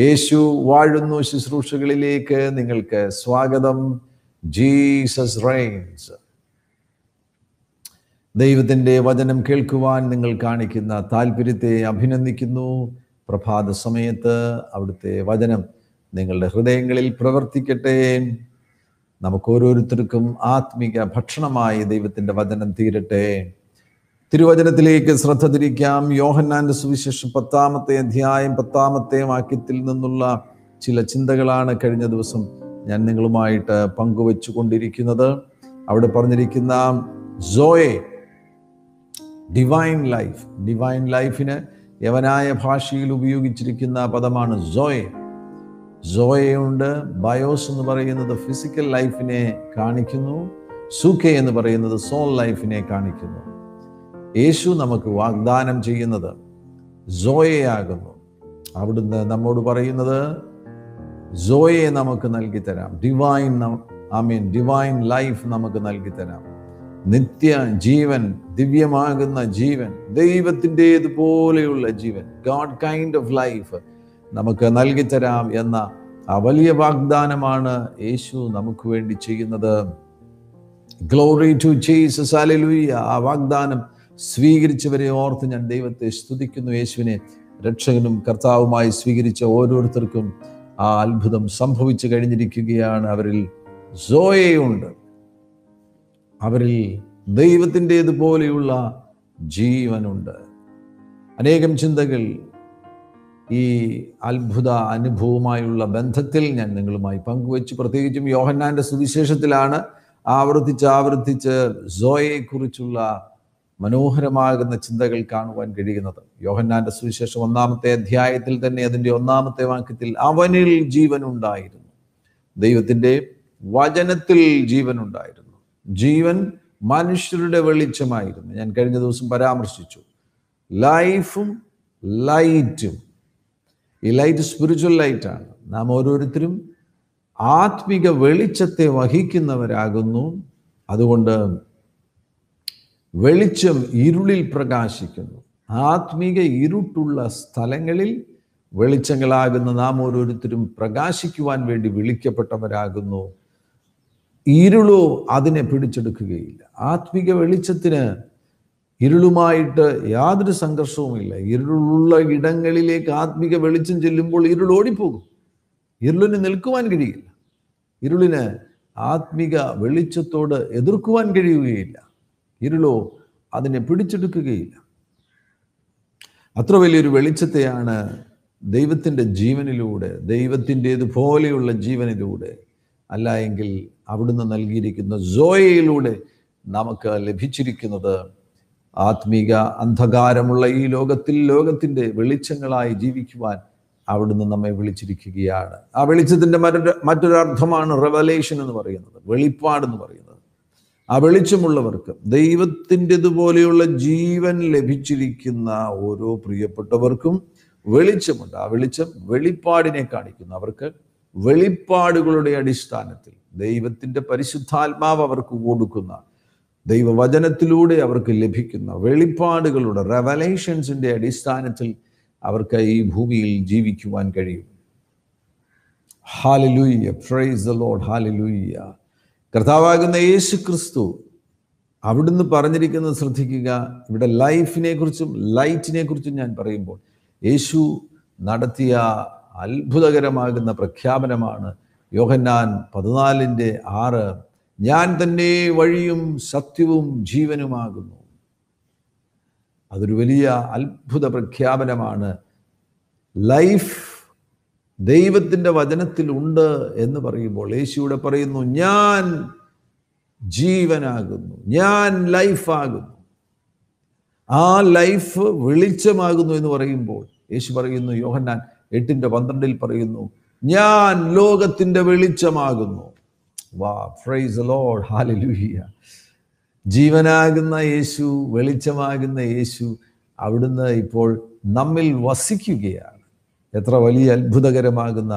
യേശു വാഴുന്നു ശുശ്രൂഷകളിലേക്ക് നിങ്ങൾക്ക് സ്വാഗതം ജീസസ് റൈൻസ് ദൈവത്തിൻ്റെ വചനം കേൾക്കുവാൻ നിങ്ങൾ കാണിക്കുന്ന താല്പര്യത്തെ അഭിനന്ദിക്കുന്നു പ്രഭാത സമയത്ത് അവിടുത്തെ വചനം നിങ്ങളുടെ ഹൃദയങ്ങളിൽ പ്രവർത്തിക്കട്ടെ നമുക്ക് ഓരോരുത്തർക്കും ആത്മീക ഭക്ഷണമായി ദൈവത്തിൻ്റെ വചനം തീരട്ടെ തിരുവചനത്തിലേക്ക് ശ്രദ്ധ തിരിക്കാം യോഹന്നാന്റെ സുവിശേഷം പത്താമത്തെ അധ്യായം പത്താമത്തെ വാക്യത്തിൽ നിന്നുള്ള ചില ചിന്തകളാണ് കഴിഞ്ഞ ദിവസം ഞാൻ നിങ്ങളുമായിട്ട് പങ്കുവെച്ചു കൊണ്ടിരിക്കുന്നത് അവിടെ പറഞ്ഞിരിക്കുന്ന സോയെ ഡിവൈൻ ലൈഫ് ഡിവൈൻ ലൈഫിന് യവനായ ഭാഷയിൽ ഉപയോഗിച്ചിരിക്കുന്ന പദമാണ് സോയെ സോയയുണ്ട് ബയോസ് എന്ന് പറയുന്നത് ഫിസിക്കൽ ലൈഫിനെ കാണിക്കുന്നു സുഖെ എന്ന് പറയുന്നത് സോൾ ലൈഫിനെ കാണിക്കുന്നു യേശു നമുക്ക് വാഗ്ദാനം ചെയ്യുന്നത് സോയയാകുന്നു അവിടുന്ന് നമ്മോട് പറയുന്നത് സോയെ നമുക്ക് നൽകി തരാം divine I mean divine life നമുക്ക് നൽകി തരാം നിത്യ ജീവൻ ദിവ്യമാകുന്ന ജീവൻ ദൈവത്തിൻ്റെതുപോലെയുള്ള ജീവൻ ഗാഡ് കൈൻഡ് ഓഫ് ലൈഫ് നമുക്ക് നൽകി തരാം എന്ന ആ വലിയ വാഗ്ദാനമാണ് യേശു നമുക്ക് വേണ്ടി ചെയ്യുന്നത് ഗ്ലോറി ടു ജീസസ് അലലൂയ ആ വാഗ്ദാനം സ്വീകരിച്ചവരെ ഓർത്ത് ഞാൻ ദൈവത്തെ സ്തുതിക്കുന്നു യേശുവിനെ രക്ഷകനും കർത്താവുമായി സ്വീകരിച്ച ഓരോരുത്തർക്കും ആ അത്ഭുതം സംഭവിച്ചു കഴിഞ്ഞിരിക്കുകയാണ് അവരിൽ സോയയുണ്ട് അവരിൽ ദൈവത്തിൻ്റേതുപോലെയുള്ള ജീവനുണ്ട് അനേകം ചിന്തകൾ ഈ അത്ഭുത അനുഭവമായുള്ള ബന്ധത്തിൽ ഞാൻ നിങ്ങളുമായി പങ്കുവെച്ച് പ്രത്യേകിച്ചും യോഹന്നാൻ്റെ സുവിശേഷത്തിലാണ് ആവർത്തിച്ച് ആവർത്തിച്ച് സോയയെക്കുറിച്ചുള്ള മനോഹരമാകുന്ന ചിന്തകൾ കാണുവാൻ കഴിയുന്നത് യോഹന്നാന്റെ സുവിശേഷം ഒന്നാമത്തെ അധ്യായത്തിൽ തന്നെ അതിൻ്റെ ഒന്നാമത്തെ വാക്യത്തിൽ അവനിൽ ജീവനുണ്ടായിരുന്നു ദൈവത്തിൻ്റെ വചനത്തിൽ ജീവനുണ്ടായിരുന്നു ജീവൻ മനുഷ്യരുടെ വെളിച്ചമായിരുന്നു ഞാൻ കഴിഞ്ഞ ദിവസം പരാമർശിച്ചു ലൈഫും ലൈറ്റും ഈ ലൈറ്റ് സ്പിരിച്വൽ ലൈറ്റാണ് നാം ഓരോരുത്തരും ആത്മിക വെളിച്ചത്തെ വഹിക്കുന്നവരാകുന്നു അതുകൊണ്ട് വെളിച്ചം ഇരുളിൽ പ്രകാശിക്കുന്നു ആത്മീക ഇരുട്ടുള്ള സ്ഥലങ്ങളിൽ വെളിച്ചങ്ങളാകുന്ന നാം ഓരോരുത്തരും പ്രകാശിക്കുവാൻ വേണ്ടി വിളിക്കപ്പെട്ടവരാകുന്നു ഇരുളോ അതിനെ പിടിച്ചെടുക്കുകയില്ല ആത്മീക വെളിച്ചത്തിന് ഇരുളുമായിട്ട് യാതൊരു സംഘർഷവുമില്ല ഇരുളുള്ള ഇടങ്ങളിലേക്ക് ആത്മീക വെളിച്ചം ചെല്ലുമ്പോൾ ഇരുൾ ഓടിപ്പോകും ഇരുളിന് നിൽക്കുവാൻ കഴിയില്ല ഇരുളിന് ആത്മീക വെളിച്ചത്തോട് എതിർക്കുവാൻ കഴിയുകയില്ല ഇരുളോ അതിനെ പിടിച്ചെടുക്കുകയില്ല അത്ര വലിയൊരു വെളിച്ചത്തെയാണ് ദൈവത്തിൻ്റെ ജീവനിലൂടെ ദൈവത്തിൻ്റെതുപോലെയുള്ള ജീവനിലൂടെ അല്ല എങ്കിൽ അവിടുന്ന് നൽകിയിരിക്കുന്ന സോയയിലൂടെ നമുക്ക് ലഭിച്ചിരിക്കുന്നത് ആത്മീക അന്ധകാരമുള്ള ഈ ലോകത്തിൽ ലോകത്തിൻ്റെ വെളിച്ചങ്ങളായി ജീവിക്കുവാൻ അവിടുന്ന് നമ്മെ വിളിച്ചിരിക്കുകയാണ് ആ വെളിച്ചത്തിൻ്റെ മറ്റൊരു മറ്റൊരർത്ഥമാണ് റെവലേഷൻ എന്ന് പറയുന്നത് വെളിപ്പാടെന്ന് എന്ന് പറയുന്നത് ആ വെളിച്ചമുള്ളവർക്ക് ദൈവത്തിൻ്റെതുപോലെയുള്ള ജീവൻ ലഭിച്ചിരിക്കുന്ന ഓരോ പ്രിയപ്പെട്ടവർക്കും വെളിച്ചമുണ്ട് ആ വെളിച്ചം വെളിപ്പാടിനെ കാണിക്കുന്നു അവർക്ക് വെളിപ്പാടുകളുടെ അടിസ്ഥാനത്തിൽ ദൈവത്തിൻ്റെ പരിശുദ്ധാത്മാവ് അവർക്ക് കൊടുക്കുന്ന ദൈവവചനത്തിലൂടെ അവർക്ക് ലഭിക്കുന്ന വെളിപ്പാടുകളുടെ റെവലേഷൻസിൻ്റെ അടിസ്ഥാനത്തിൽ അവർക്ക് ഈ ഭൂമിയിൽ ജീവിക്കുവാൻ കഴിയും hallelujah praise the Lord hallelujah കർത്താവാകുന്ന യേശു ക്രിസ്തു അവിടുന്ന് പറഞ്ഞിരിക്കുന്നത് ശ്രദ്ധിക്കുക ഇവിടെ ലൈഫിനെ കുറിച്ചും ലൈറ്റിനെ കുറിച്ചും ഞാൻ പറയുമ്പോൾ യേശു നടത്തിയ അത്ഭുതകരമാകുന്ന പ്രഖ്യാപനമാണ് യോഹന്നാൻ പതിനാലിൻ്റെ ആറ് ഞാൻ തന്നെ വഴിയും സത്യവും ജീവനുമാകുന്നു അതൊരു വലിയ അത്ഭുത പ്രഖ്യാപനമാണ് ലൈഫ് ദൈവത്തിൻ്റെ വചനത്തിലുണ്ട് എന്ന് പറയുമ്പോൾ യേശുവിടെ പറയുന്നു ഞാൻ ജീവനാകുന്നു ഞാൻ ലൈഫാകുന്നു ആ ലൈഫ് വെളിച്ചമാകുന്നു എന്ന് പറയുമ്പോൾ യേശു പറയുന്നു യോഹന്നാൻ എട്ടിൻ്റെ പന്ത്രണ്ടിൽ പറയുന്നു ഞാൻ ലോകത്തിൻ്റെ വെളിച്ചമാകുന്നു വാ ഫ്രൈസ് ലോഡ് ഹാലലൂഹിയ ജീവനാകുന്ന യേശു വെളിച്ചമാകുന്ന യേശു അവിടുന്ന് ഇപ്പോൾ നമ്മിൽ വസിക്കുകയാണ് എത്ര വലിയ അത്ഭുതകരമാകുന്ന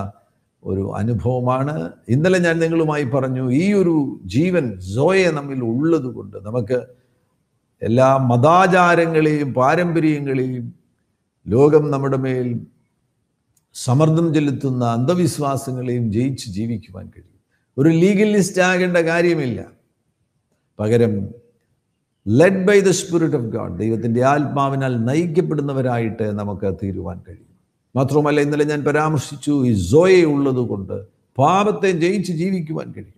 ഒരു അനുഭവമാണ് ഇന്നലെ ഞാൻ നിങ്ങളുമായി പറഞ്ഞു ഈ ഒരു ജീവൻ സോയെ നമ്മിൽ ഉള്ളതുകൊണ്ട് നമുക്ക് എല്ലാ മതാചാരങ്ങളെയും പാരമ്പര്യങ്ങളെയും ലോകം നമ്മുടെ മേൽ സമ്മർദ്ദം ചെലുത്തുന്ന അന്ധവിശ്വാസങ്ങളെയും ജയിച്ച് ജീവിക്കുവാൻ കഴിയും ഒരു ലീഗലിസ്റ്റ് ആകേണ്ട കാര്യമില്ല പകരം led by the spirit of God ദൈവത്തിൻ്റെ ആത്മാവിനാൽ നയിക്കപ്പെടുന്നവരായിട്ട് നമുക്ക് തീരുവാൻ കഴിയും മാത്രവുമല്ല ഇന്നലെ ഞാൻ പരാമർശിച്ചു ഈ സോയയുള്ളത് കൊണ്ട് പാപത്തെ ജയിച്ച് ജീവിക്കുവാൻ കഴിയും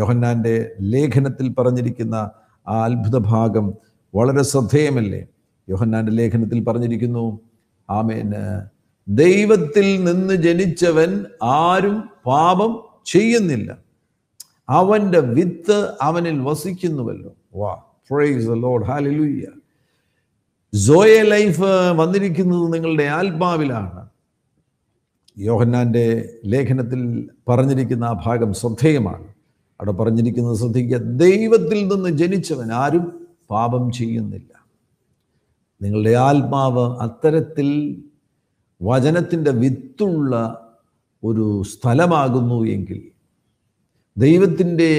യോഹന്നാൻ്റെ ലേഖനത്തിൽ പറഞ്ഞിരിക്കുന്ന ആ അത്ഭുത ഭാഗം വളരെ ശ്രദ്ധേയമല്ലേ യോഹന്നാൻ്റെ ലേഖനത്തിൽ പറഞ്ഞിരിക്കുന്നു ആമേൻ ദൈവത്തിൽ നിന്ന് ജനിച്ചവൻ ആരും പാപം ചെയ്യുന്നില്ല അവൻ്റെ വിത്ത് അവനിൽ വസിക്കുന്നുവല്ലോ വാ പ്രൈസ് ലോഡ് ഹാലലൂയ്യ സോയ ലൈഫ് uh, വന്നിരിക്കുന്നത് നിങ്ങളുടെ ആത്മാവിലാണ് യോഹന്നാൻ്റെ ലേഖനത്തിൽ പറഞ്ഞിരിക്കുന്ന ആ ഭാഗം ശ്രദ്ധേയമാണ് അവിടെ പറഞ്ഞിരിക്കുന്നത് ശ്രദ്ധിക്കുക ദൈവത്തിൽ നിന്ന് ജനിച്ചവൻ ആരും പാപം ചെയ്യുന്നില്ല നിങ്ങളുടെ ആത്മാവ് അത്തരത്തിൽ വചനത്തിൻ്റെ വിത്തുള്ള ഒരു സ്ഥലമാകുന്നു എങ്കിൽ ദൈവത്തിൻ്റെ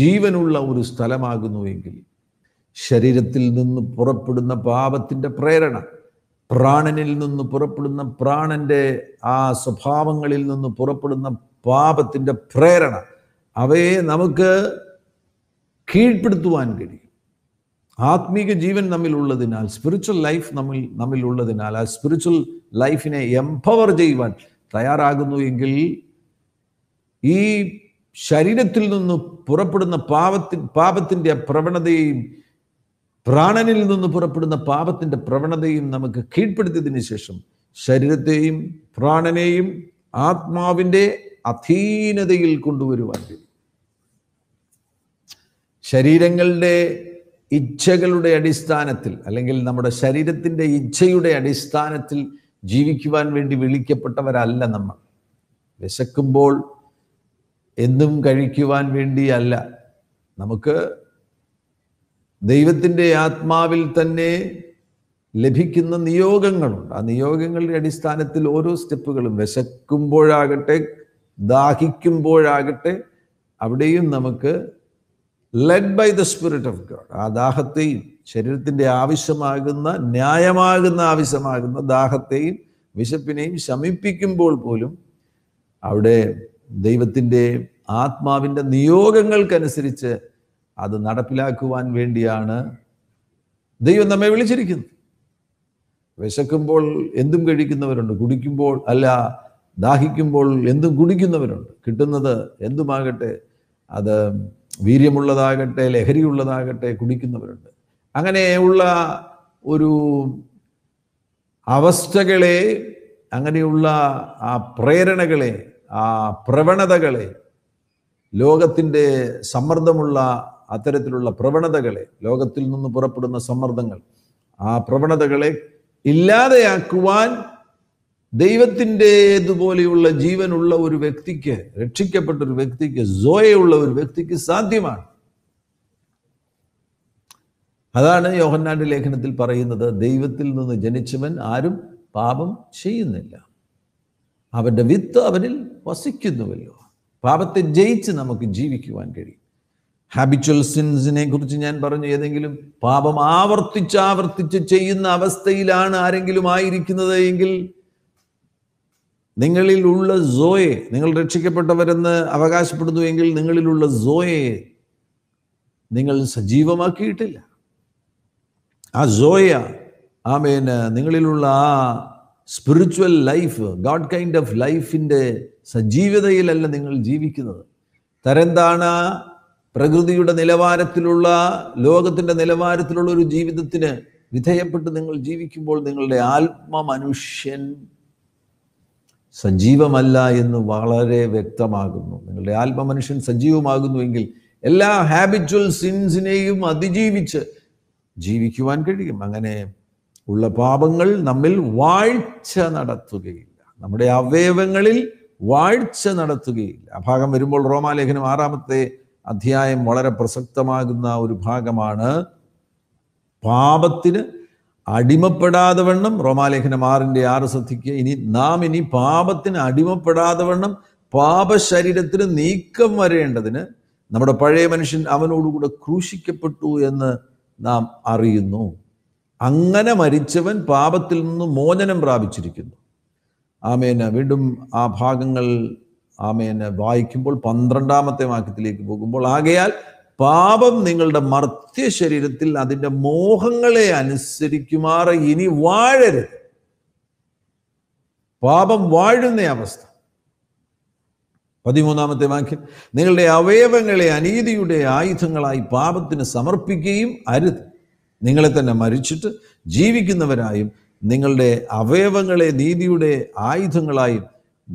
ജീവനുള്ള ഒരു സ്ഥലമാകുന്നു എങ്കിൽ ശരീരത്തിൽ നിന്ന് പുറപ്പെടുന്ന പാപത്തിൻ്റെ പ്രേരണ പ്രാണനിൽ നിന്ന് പുറപ്പെടുന്ന പ്രാണൻ്റെ ആ സ്വഭാവങ്ങളിൽ നിന്ന് പുറപ്പെടുന്ന പാപത്തിൻ്റെ പ്രേരണ അവയെ നമുക്ക് കീഴ്പ്പെടുത്തുവാൻ കഴിയും ആത്മീക ജീവൻ നമ്മിലുള്ളതിനാൽ സ്പിരിച്വൽ ലൈഫ് നമ്മിൽ നമ്മിലുള്ളതിനാൽ ആ സ്പിരിച്വൽ ലൈഫിനെ എംപവർ ചെയ്യുവാൻ തയ്യാറാകുന്നു എങ്കിൽ ഈ ശരീരത്തിൽ നിന്ന് പുറപ്പെടുന്ന പാപത്തി പാപത്തിൻ്റെ പ്രവണതയെയും പ്രാണനിൽ നിന്ന് പുറപ്പെടുന്ന പാപത്തിൻ്റെ പ്രവണതയും നമുക്ക് കീഴ്പ്പെടുത്തിയതിന് ശേഷം ശരീരത്തെയും പ്രാണനെയും ആത്മാവിൻ്റെ അധീനതയിൽ കൊണ്ടുവരുവാൻ കഴിയും ശരീരങ്ങളുടെ ഇച്ഛകളുടെ അടിസ്ഥാനത്തിൽ അല്ലെങ്കിൽ നമ്മുടെ ശരീരത്തിൻ്റെ ഇച്ഛയുടെ അടിസ്ഥാനത്തിൽ ജീവിക്കുവാൻ വേണ്ടി വിളിക്കപ്പെട്ടവരല്ല നമ്മൾ വിശക്കുമ്പോൾ എന്നും കഴിക്കുവാൻ വേണ്ടിയല്ല നമുക്ക് ദൈവത്തിൻ്റെ ആത്മാവിൽ തന്നെ ലഭിക്കുന്ന നിയോഗങ്ങളുണ്ട് ആ നിയോഗങ്ങളുടെ അടിസ്ഥാനത്തിൽ ഓരോ സ്റ്റെപ്പുകളും വിശക്കുമ്പോഴാകട്ടെ ദാഹിക്കുമ്പോഴാകട്ടെ അവിടെയും നമുക്ക് led by the spirit of God ആ ദാഹത്തെയും ശരീരത്തിൻ്റെ ആവശ്യമാകുന്ന ന്യായമാകുന്ന ആവശ്യമാകുന്ന ദാഹത്തെയും വിശപ്പിനെയും ശമിപ്പിക്കുമ്പോൾ പോലും അവിടെ ദൈവത്തിൻ്റെ ആത്മാവിൻ്റെ നിയോഗങ്ങൾക്കനുസരിച്ച് അത് നടപ്പിലാക്കുവാൻ വേണ്ടിയാണ് ദൈവം നമ്മെ വിളിച്ചിരിക്കുന്നത് വിശക്കുമ്പോൾ എന്തും കഴിക്കുന്നവരുണ്ട് കുടിക്കുമ്പോൾ അല്ല ദാഹിക്കുമ്പോൾ എന്തും കുടിക്കുന്നവരുണ്ട് കിട്ടുന്നത് എന്തുമാകട്ടെ അത് വീര്യമുള്ളതാകട്ടെ ലഹരിയുള്ളതാകട്ടെ കുടിക്കുന്നവരുണ്ട് അങ്ങനെയുള്ള ഒരു അവസ്ഥകളെ അങ്ങനെയുള്ള ആ പ്രേരണകളെ ആ പ്രവണതകളെ ലോകത്തിൻ്റെ സമ്മർദ്ദമുള്ള അത്തരത്തിലുള്ള പ്രവണതകളെ ലോകത്തിൽ നിന്ന് പുറപ്പെടുന്ന സമ്മർദ്ദങ്ങൾ ആ പ്രവണതകളെ ഇല്ലാതെയാക്കുവാൻ ദൈവത്തിൻ്റെതുപോലെയുള്ള ജീവനുള്ള ഒരു വ്യക്തിക്ക് രക്ഷിക്കപ്പെട്ട ഒരു വ്യക്തിക്ക് സോയയുള്ള ഒരു വ്യക്തിക്ക് സാധ്യമാണ് അതാണ് യോഹന്നാന്റെ ലേഖനത്തിൽ പറയുന്നത് ദൈവത്തിൽ നിന്ന് ജനിച്ചവൻ ആരും പാപം ചെയ്യുന്നില്ല അവൻ്റെ വിത്ത് അവനിൽ വസിക്കുന്നുവല്ലോ പാപത്തെ ജയിച്ച് നമുക്ക് ജീവിക്കുവാൻ കഴിയും ഹാബിച്വൽ സിൻസിനെ കുറിച്ച് ഞാൻ പറഞ്ഞു ഏതെങ്കിലും പാപം ആവർത്തിച്ച് ആവർത്തിച്ച് ചെയ്യുന്ന അവസ്ഥയിലാണ് ആരെങ്കിലും ആയിരിക്കുന്നത് എങ്കിൽ നിങ്ങളിൽ ഉള്ള സോയെ നിങ്ങൾ രക്ഷിക്കപ്പെട്ടവരെന്ന് എങ്കിൽ നിങ്ങളിലുള്ള സോയെ നിങ്ങൾ സജീവമാക്കിയിട്ടില്ല ആ സോയ ആമേന് നിങ്ങളിലുള്ള ആ spiritual life God kind of ലൈഫിൻ്റെ സജീവതയിലല്ല നിങ്ങൾ ജീവിക്കുന്നത് തരെന്താണ് പ്രകൃതിയുടെ നിലവാരത്തിലുള്ള ലോകത്തിൻ്റെ നിലവാരത്തിലുള്ള ഒരു ജീവിതത്തിന് വിധേയപ്പെട്ട് നിങ്ങൾ ജീവിക്കുമ്പോൾ നിങ്ങളുടെ മനുഷ്യൻ സജീവമല്ല എന്ന് വളരെ വ്യക്തമാകുന്നു നിങ്ങളുടെ ആത്മമനുഷ്യൻ സജീവമാകുന്നുവെങ്കിൽ എല്ലാ ഹാബിച്വൽ സിൻസിനെയും അതിജീവിച്ച് ജീവിക്കുവാൻ കഴിയും അങ്ങനെ ഉള്ള പാപങ്ങൾ നമ്മിൽ വാഴ്ച നടത്തുകയില്ല നമ്മുടെ അവയവങ്ങളിൽ വാഴ്ച നടത്തുകയില്ല ആ ഭാഗം വരുമ്പോൾ റോമാലേഖനം ആറാമത്തെ അധ്യായം വളരെ പ്രസക്തമാകുന്ന ഒരു ഭാഗമാണ് പാപത്തിന് അടിമപ്പെടാതെ വണ്ണം റോമാലേഖനം ആറിൻ്റെ ആറ് ശ്രദ്ധിക്കുക ഇനി നാം ഇനി പാപത്തിന് അടിമപ്പെടാതെ വണ്ണം പാപശരീരത്തിന് നീക്കം വരേണ്ടതിന് നമ്മുടെ പഴയ മനുഷ്യൻ അവനോടുകൂടെ ക്രൂശിക്കപ്പെട്ടു എന്ന് നാം അറിയുന്നു അങ്ങനെ മരിച്ചവൻ പാപത്തിൽ നിന്ന് മോചനം പ്രാപിച്ചിരിക്കുന്നു ആമേന വീണ്ടും ആ ഭാഗങ്ങൾ ആമേനെ വായിക്കുമ്പോൾ പന്ത്രണ്ടാമത്തെ വാക്യത്തിലേക്ക് പോകുമ്പോൾ ആകയാൽ പാപം നിങ്ങളുടെ മർത്യ ശരീരത്തിൽ അതിൻ്റെ മോഹങ്ങളെ അനുസരിക്കുമാറ് ഇനി വാഴരുത് പാപം വാഴുന്ന അവസ്ഥ പതിമൂന്നാമത്തെ വാക്യം നിങ്ങളുടെ അവയവങ്ങളെ അനീതിയുടെ ആയുധങ്ങളായി പാപത്തിന് സമർപ്പിക്കുകയും അരുത് നിങ്ങളെ തന്നെ മരിച്ചിട്ട് ജീവിക്കുന്നവരായും നിങ്ങളുടെ അവയവങ്ങളെ നീതിയുടെ ആയുധങ്ങളായും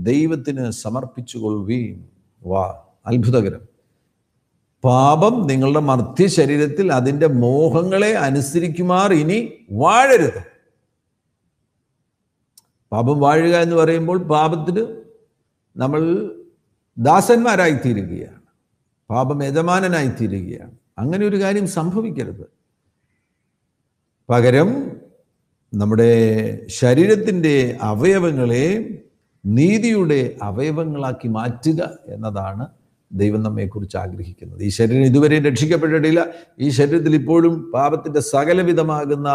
ദൈവത്തിന് സമർപ്പിച്ചുകൊള്ളുകയും വാ അത്ഭുതകരം പാപം നിങ്ങളുടെ മർത്യ ശരീരത്തിൽ അതിൻ്റെ മോഹങ്ങളെ അനുസരിക്കുമാർ ഇനി വാഴരുത് പാപം വാഴുക എന്ന് പറയുമ്പോൾ പാപത്തിന് നമ്മൾ ദാസന്മാരായി തീരുകയാണ് പാപം യജമാനനായി തീരുകയാണ് അങ്ങനെ ഒരു കാര്യം സംഭവിക്കരുത് പകരം നമ്മുടെ ശരീരത്തിൻ്റെ അവയവങ്ങളെ നീതിയുടെ അവയവങ്ങളാക്കി മാറ്റുക എന്നതാണ് ദൈവം നമ്മെക്കുറിച്ച് ആഗ്രഹിക്കുന്നത് ഈ ശരീരം ഇതുവരെയും രക്ഷിക്കപ്പെട്ടിട്ടില്ല ഈ ശരീരത്തിൽ ഇപ്പോഴും പാപത്തിൻ്റെ സകലവിധമാകുന്ന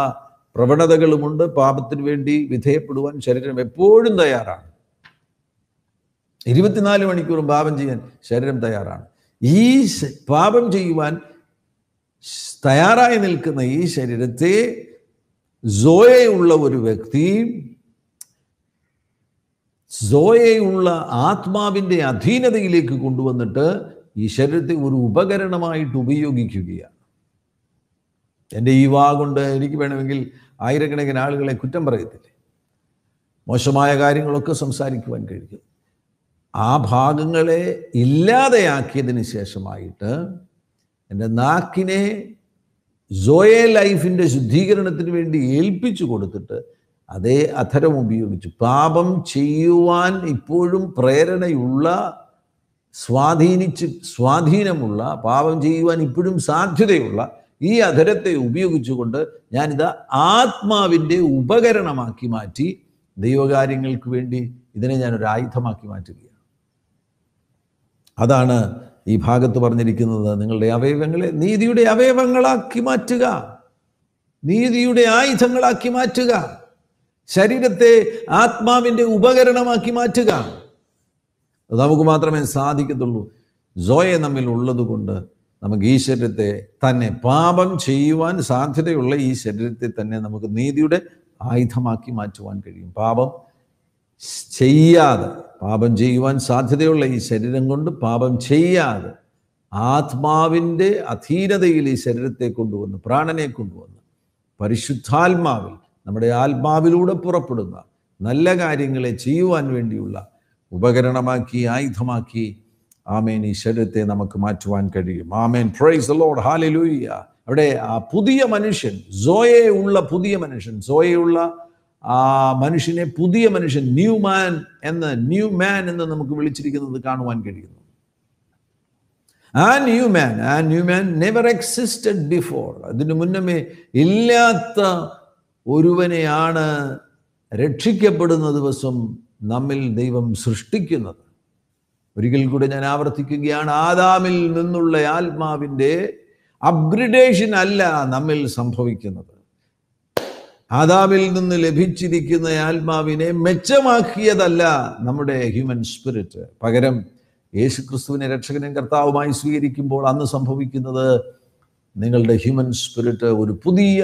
പ്രവണതകളുമുണ്ട് പാപത്തിന് വേണ്ടി വിധേയപ്പെടുവാൻ ശരീരം എപ്പോഴും തയ്യാറാണ് ഇരുപത്തിനാല് മണിക്കൂറും പാപം ചെയ്യാൻ ശരീരം തയ്യാറാണ് ഈ പാപം ചെയ്യുവാൻ തയ്യാറായി നിൽക്കുന്ന ഈ ശരീരത്തെ സോയയുള്ള ഒരു വ്യക്തി സോയയുള്ള ആത്മാവിൻ്റെ അധീനതയിലേക്ക് കൊണ്ടുവന്നിട്ട് ഈ ശരീരത്തെ ഒരു ഉപകരണമായിട്ട് ഉപയോഗിക്കുകയാണ് എൻ്റെ ഈ വാ കൊണ്ട് എനിക്ക് വേണമെങ്കിൽ ആയിരക്കണക്കിന് ആളുകളെ കുറ്റം പറയത്തില്ലേ മോശമായ കാര്യങ്ങളൊക്കെ സംസാരിക്കുവാൻ കഴിയും ആ ഭാഗങ്ങളെ ഇല്ലാതെയാക്കിയതിന് ശേഷമായിട്ട് എൻ്റെ നാക്കിനെ സോയ ലൈഫിൻ്റെ ശുദ്ധീകരണത്തിന് വേണ്ടി ഏൽപ്പിച്ചു കൊടുത്തിട്ട് അതേ അധരം ഉപയോഗിച്ചു പാപം ചെയ്യുവാൻ ഇപ്പോഴും പ്രേരണയുള്ള സ്വാധീനിച്ച് സ്വാധീനമുള്ള പാപം ചെയ്യുവാൻ ഇപ്പോഴും സാധ്യതയുള്ള ഈ അധരത്തെ ഉപയോഗിച്ചുകൊണ്ട് ഞാനിത് ആത്മാവിൻ്റെ ഉപകരണമാക്കി മാറ്റി ദൈവകാര്യങ്ങൾക്ക് വേണ്ടി ഇതിനെ ഞാൻ ഒരു ആയുധമാക്കി മാറ്റുകയാണ് അതാണ് ഈ ഭാഗത്ത് പറഞ്ഞിരിക്കുന്നത് നിങ്ങളുടെ അവയവങ്ങളെ നീതിയുടെ അവയവങ്ങളാക്കി മാറ്റുക നീതിയുടെ ആയുധങ്ങളാക്കി മാറ്റുക ശരീരത്തെ ആത്മാവിൻ്റെ ഉപകരണമാക്കി മാറ്റുക അത് നമുക്ക് മാത്രമേ സാധിക്കത്തുള്ളൂ ജോയെ നമ്മിൽ ഉള്ളതുകൊണ്ട് നമുക്ക് ഈ ശരീരത്തെ തന്നെ പാപം ചെയ്യുവാൻ സാധ്യതയുള്ള ഈ ശരീരത്തെ തന്നെ നമുക്ക് നീതിയുടെ ആയുധമാക്കി മാറ്റുവാൻ കഴിയും പാപം ചെയ്യാതെ പാപം ചെയ്യുവാൻ സാധ്യതയുള്ള ഈ ശരീരം കൊണ്ട് പാപം ചെയ്യാതെ ആത്മാവിൻ്റെ അധീനതയിൽ ഈ ശരീരത്തെ കൊണ്ടുവന്ന് പ്രാണനെ കൊണ്ടുവന്ന് പരിശുദ്ധാത്മാവിൽ നമ്മുടെ ആത്മാവിലൂടെ പുറപ്പെടുന്ന നല്ല കാര്യങ്ങളെ ചെയ്യുവാൻ വേണ്ടിയുള്ള ഉപകരണമാക്കി ആയുധമാക്കി ആമേൻ ഈ ശരീരത്തെ നമുക്ക് മാറ്റുവാൻ കഴിയും ആമേൻ പ്രൈസ് ലോഡ് ലൂയ്യ അവിടെ ആ പുതിയ മനുഷ്യൻ സോയെ ഉള്ള പുതിയ മനുഷ്യൻ സോയയുള്ള ആ മനുഷ്യനെ പുതിയ മനുഷ്യൻ ന്യൂ മാൻ എന്ന് ന്യൂ മാൻ എന്ന് നമുക്ക് വിളിച്ചിരിക്കുന്നത് കാണുവാൻ കഴിയുന്നു ആ ന്യൂ മാൻ ആ new man never existed before അതിനു മുന്നമേ ഇല്ലാത്ത ഒരുവനെയാണ് രക്ഷിക്കപ്പെടുന്ന ദിവസം നമ്മിൽ ദൈവം സൃഷ്ടിക്കുന്നത് ഒരിക്കൽ കൂടെ ഞാൻ ആവർത്തിക്കുകയാണ് ആദാമിൽ നിന്നുള്ള ആത്മാവിൻ്റെ അപ്ഗ്രഡേഷൻ അല്ല നമ്മിൽ സംഭവിക്കുന്നത് ആദാമിൽ നിന്ന് ലഭിച്ചിരിക്കുന്ന ആത്മാവിനെ മെച്ചമാക്കിയതല്ല നമ്മുടെ ഹ്യൂമൻ സ്പിരിറ്റ് പകരം ക്രിസ്തുവിനെ രക്ഷകനും കർത്താവുമായി സ്വീകരിക്കുമ്പോൾ അന്ന് സംഭവിക്കുന്നത് നിങ്ങളുടെ ഹ്യൂമൻ സ്പിരിറ്റ് ഒരു പുതിയ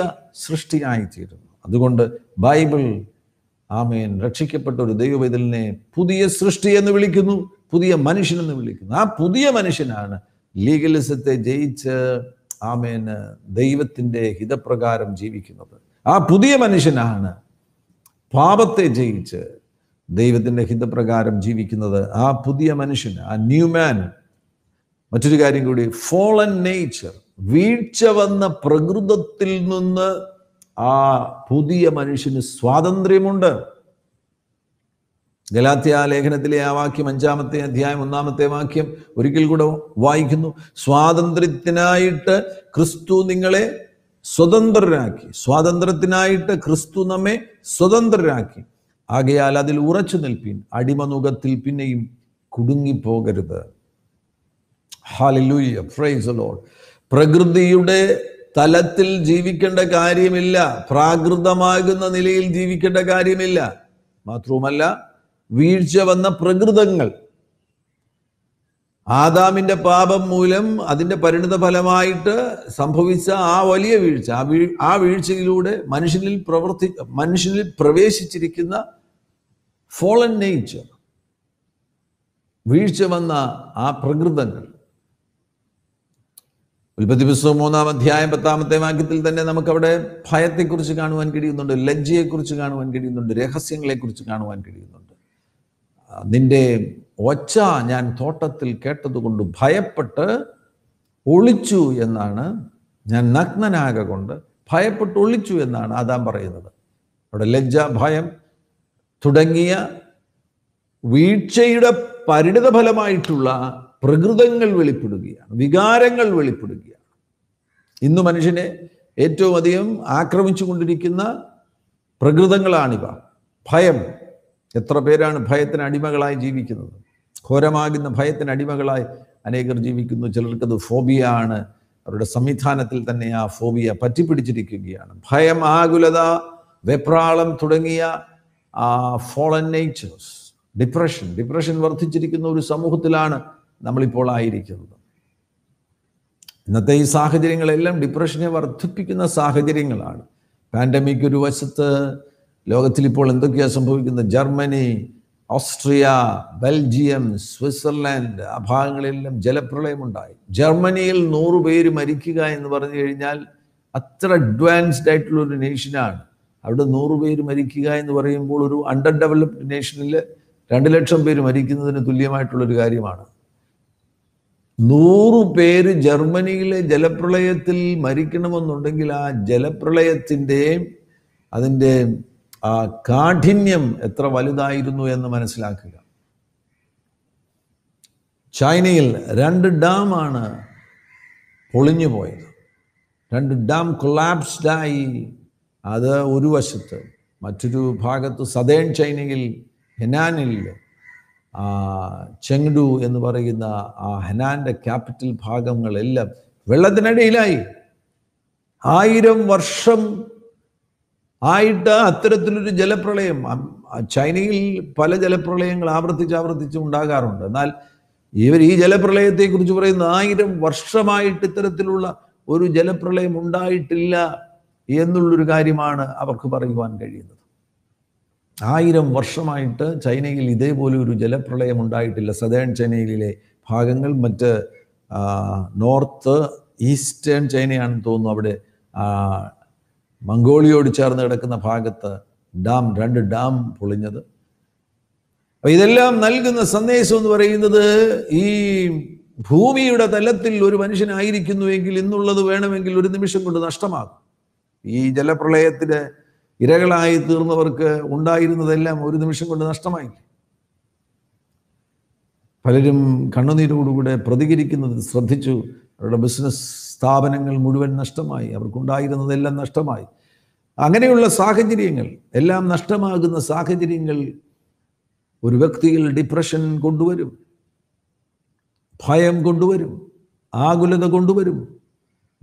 സൃഷ്ടിയായിത്തീരുന്നു അതുകൊണ്ട് ബൈബിൾ ആമേൻ രക്ഷിക്കപ്പെട്ട ഒരു ദൈവവൈതലിനെ പുതിയ സൃഷ്ടി എന്ന് വിളിക്കുന്നു പുതിയ മനുഷ്യനെന്ന് വിളിക്കുന്നു ആ പുതിയ മനുഷ്യനാണ് ലീഗലിസത്തെ ജയിച്ച് ആമേന് ദൈവത്തിൻ്റെ ഹിതപ്രകാരം ജീവിക്കുന്നത് ആ പുതിയ മനുഷ്യനാണ് പാപത്തെ ജയിച്ച് ദൈവത്തിൻ്റെ ഹിതപ്രകാരം ജീവിക്കുന്നത് ആ പുതിയ മനുഷ്യൻ ആ ന്യൂമാൻ മറ്റൊരു കാര്യം കൂടി ഫോളൻ നേച്ചർ വീഴ്ച വന്ന പ്രകൃതത്തിൽ നിന്ന് ആ പുതിയ മനുഷ്യന് സ്വാതന്ത്ര്യമുണ്ട് ഗലാത്യ ലേഖനത്തിലെ ആ വാക്യം അഞ്ചാമത്തെ അധ്യായം ഒന്നാമത്തെ വാക്യം ഒരിക്കൽ കൂടെ വായിക്കുന്നു സ്വാതന്ത്ര്യത്തിനായിട്ട് ക്രിസ്തു നിങ്ങളെ സ്വതന്ത്രരാക്കി സ്വാതന്ത്ര്യത്തിനായിട്ട് ക്രിസ്തു നമ്മെ സ്വതന്ത്രരാക്കി ആകയാൽ അതിൽ ഉറച്ചു നിൽപ്പിൻ അടിമനുഖത്തിൽ പിന്നെയും കുടുങ്ങിപ്പോകരുത് ഹാലൂയ്യ പ്രൈസ് ലോഡ് പ്രകൃതിയുടെ തലത്തിൽ ജീവിക്കേണ്ട കാര്യമില്ല പ്രാകൃതമാകുന്ന നിലയിൽ ജീവിക്കേണ്ട കാര്യമില്ല മാത്രവുമല്ല വീഴ്ച വന്ന പ്രകൃതങ്ങൾ ആദാമിന്റെ പാപം മൂലം അതിന്റെ പരിണിത ഫലമായിട്ട് സംഭവിച്ച ആ വലിയ വീഴ്ച ആ വീ ആ വീഴ്ചയിലൂടെ മനുഷ്യനിൽ പ്രവർത്തി മനുഷ്യനിൽ പ്രവേശിച്ചിരിക്കുന്ന ഫോളൻ നേച്ചർ വീഴ്ച വന്ന ആ പ്രകൃതങ്ങൾ ഉൽപ്പത്തി പുസ്തകം മൂന്നാം അധ്യായം പത്താമത്തെ വാക്യത്തിൽ തന്നെ നമുക്കവിടെ ഭയത്തെക്കുറിച്ച് കാണുവാൻ കഴിയുന്നുണ്ട് ലജ്ജയെക്കുറിച്ച് കാണുവാൻ കഴിയുന്നുണ്ട് രഹസ്യങ്ങളെക്കുറിച്ച് കാണുവാൻ കഴിയുന്നുണ്ട് നിന്റെ ഒച്ച ഞാൻ തോട്ടത്തിൽ കേട്ടതുകൊണ്ട് ഭയപ്പെട്ട് ഒളിച്ചു എന്നാണ് ഞാൻ നഗ്നനാക കൊണ്ട് ഭയപ്പെട്ട് ഒളിച്ചു എന്നാണ് ആദാം പറയുന്നത് അവിടെ ലജ്ജ ഭയം തുടങ്ങിയ വീഴ്ചയുടെ പരിണിത ഫലമായിട്ടുള്ള പ്രകൃതങ്ങൾ വെളിപ്പെടുകയാണ് വികാരങ്ങൾ വെളിപ്പെടുകയാണ് ഇന്ന് മനുഷ്യനെ ഏറ്റവും അധികം ആക്രമിച്ചു കൊണ്ടിരിക്കുന്ന പ്രകൃതങ്ങളാണിവ ഭയം എത്ര പേരാണ് ഭയത്തിന് അടിമകളായി ജീവിക്കുന്നത് ഘോരമാകുന്ന ഭയത്തിന് അടിമകളായി അനേകർ ജീവിക്കുന്നു ചിലർക്കത് ഫോബിയ ആണ് അവരുടെ സംവിധാനത്തിൽ തന്നെ ആ ഫോബിയ പറ്റിപ്പിടിച്ചിരിക്കുകയാണ് ഭയം ആകുലത വെപ്രാളം തുടങ്ങിയ ആ ഫോളൻ നേച്ചേഴ്സ് ഡിപ്രഷൻ ഡിപ്രഷൻ വർദ്ധിച്ചിരിക്കുന്ന ഒരു സമൂഹത്തിലാണ് നമ്മളിപ്പോൾ ആയിരിക്കുന്നത് ഇന്നത്തെ ഈ സാഹചര്യങ്ങളെല്ലാം ഡിപ്രഷനെ വർദ്ധിപ്പിക്കുന്ന സാഹചര്യങ്ങളാണ് പാൻഡമിക് ഒരു വശത്ത് ലോകത്തിൽ ഇപ്പോൾ എന്തൊക്കെയാണ് സംഭവിക്കുന്നത് ജർമ്മനി ഓസ്ട്രിയ ബെൽജിയം സ്വിറ്റ്സർലാൻഡ് ആ ഭാഗങ്ങളിലെല്ലാം ജലപ്രളയമുണ്ടായി ജർമ്മനിയിൽ നൂറ് പേര് മരിക്കുക എന്ന് പറഞ്ഞു കഴിഞ്ഞാൽ അത്ര അഡ്വാൻസ്ഡ് ആയിട്ടുള്ള ഒരു നേഷനാണ് അവിടെ നൂറ് പേര് മരിക്കുക എന്ന് പറയുമ്പോൾ ഒരു അണ്ടർ ഡെവലപ്ഡ് നേഷനിൽ രണ്ട് ലക്ഷം പേര് മരിക്കുന്നതിന് തുല്യമായിട്ടുള്ളൊരു കാര്യമാണ് നൂറു പേര് ജർമ്മനിയിലെ ജലപ്രളയത്തിൽ മരിക്കണമെന്നുണ്ടെങ്കിൽ ആ ജലപ്രളയത്തിൻ്റെ അതിൻ്റെ ആ കാഠിന്യം എത്ര വലുതായിരുന്നു എന്ന് മനസ്സിലാക്കുക ചൈനയിൽ രണ്ട് ഡാമാണ് പൊളിഞ്ഞു പോയത് രണ്ട് ഡാം കൊളാപ്സ്ഡായി അത് ഒരു വശത്ത് മറ്റൊരു ഭാഗത്ത് സദേൺ ചൈനയിൽ ഹെനാനിൽ ചെങ്ഡു എന്ന് പറയുന്ന ആ ഹനാന്റെ ക്യാപിറ്റൽ ഭാഗങ്ങളെല്ലാം വെള്ളത്തിനടിയിലായി ആയിരം വർഷം ആയിട്ട് അത്തരത്തിലൊരു ജലപ്രളയം ചൈനയിൽ പല ജലപ്രളയങ്ങൾ ആവർത്തിച്ച് ആവർത്തിച്ച് ഉണ്ടാകാറുണ്ട് എന്നാൽ ഇവർ ഈ ജലപ്രളയത്തെക്കുറിച്ച് പറയുന്ന ആയിരം വർഷമായിട്ട് ഇത്തരത്തിലുള്ള ഒരു ജലപ്രളയം ഉണ്ടായിട്ടില്ല എന്നുള്ളൊരു കാര്യമാണ് അവർക്ക് പറയുവാൻ കഴിയുന്നത് ആയിരം വർഷമായിട്ട് ചൈനയിൽ ഇതേപോലെ ഒരു ജലപ്രളയം ഉണ്ടായിട്ടില്ല സദേൺ ചൈനയിലെ ഭാഗങ്ങൾ മറ്റ് നോർത്ത് ഈസ്റ്റേൺ ചൈനയാണെന്ന് തോന്നുന്നു അവിടെ മംഗോളിയോട് ചേർന്ന് കിടക്കുന്ന ഭാഗത്ത് ഡാം രണ്ട് ഡാം പൊളിഞ്ഞത് അപ്പം ഇതെല്ലാം നൽകുന്ന സന്ദേശം എന്ന് പറയുന്നത് ഈ ഭൂമിയുടെ തലത്തിൽ ഒരു മനുഷ്യനായിരിക്കുന്നുവെങ്കിൽ ഇന്നുള്ളത് വേണമെങ്കിൽ ഒരു നിമിഷം കൊണ്ട് നഷ്ടമാകും ഈ ജലപ്രളയത്തിൻ്റെ ഇരകളായി തീർന്നവർക്ക് ഉണ്ടായിരുന്നതെല്ലാം ഒരു നിമിഷം കൊണ്ട് നഷ്ടമായില്ലേ പലരും കണ്ണുനീരോടുകൂടെ പ്രതികരിക്കുന്നത് ശ്രദ്ധിച്ചു അവരുടെ ബിസിനസ് സ്ഥാപനങ്ങൾ മുഴുവൻ നഷ്ടമായി അവർക്കുണ്ടായിരുന്നതെല്ലാം നഷ്ടമായി അങ്ങനെയുള്ള സാഹചര്യങ്ങൾ എല്ലാം നഷ്ടമാകുന്ന സാഹചര്യങ്ങൾ ഒരു വ്യക്തിയിൽ ഡിപ്രഷൻ കൊണ്ടുവരും ഭയം കൊണ്ടുവരും ആകുലത കൊണ്ടുവരും